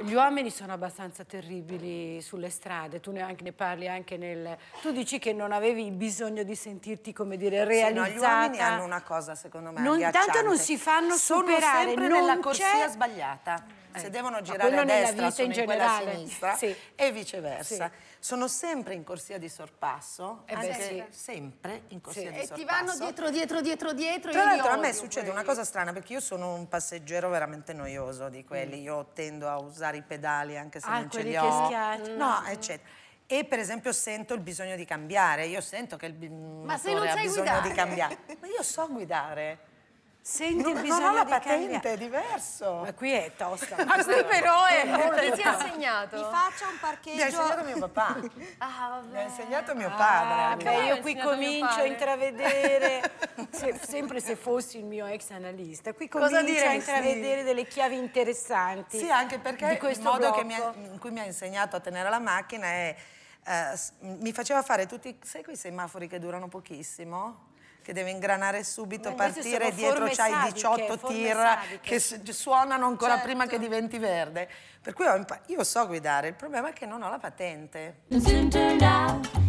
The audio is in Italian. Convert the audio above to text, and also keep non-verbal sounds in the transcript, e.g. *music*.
Gli uomini sono abbastanza terribili sulle strade, tu neanche ne parli anche nel... Tu dici che non avevi bisogno di sentirti, come dire, realizzata. Sì, no, gli uomini hanno una cosa, secondo me, non, Tanto non si fanno superare. Sono sempre nella corsia sbagliata. Eh, se devono girare a destra sono in, in quella a sinistra sì. e viceversa. Sì. Sono sempre in corsia di sorpasso, eh beh, anche sì. sempre in corsia di e sorpasso. E ti vanno dietro, dietro, dietro, dietro. Tra l'altro a me succede quelli. una cosa strana perché io sono un passeggero veramente noioso di quelli, mm. io tendo a usare i pedali anche se ah, non ce li ho. Schiaccia. No, mm. eccetera e per esempio sento il bisogno di cambiare, io sento che il ma motore ha bisogno guidare. di cambiare, ma io so guidare. Senti non, bisogno non ho la patente, è diverso. Ma qui è tosta. Ma qui però è... Chi ti ha insegnato? Mi faccia un parcheggio... Mi ha insegnato mio papà. Ah, vabbè. Mi ha insegnato mio padre. Ah, ah io qui comincio a intravedere, *laughs* se, sempre se fossi il mio ex analista, qui Cosa comincio diresti? a intravedere delle chiavi interessanti. Sì, anche perché il modo ha, in cui mi ha insegnato a tenere la macchina è... Eh, mi faceva fare tutti... Sai quei semafori che durano pochissimo? che deve ingranare subito, partire, dietro c'hai 18 tir che suonano ancora certo. prima che diventi verde. Per cui io so guidare, il problema è che non ho la patente.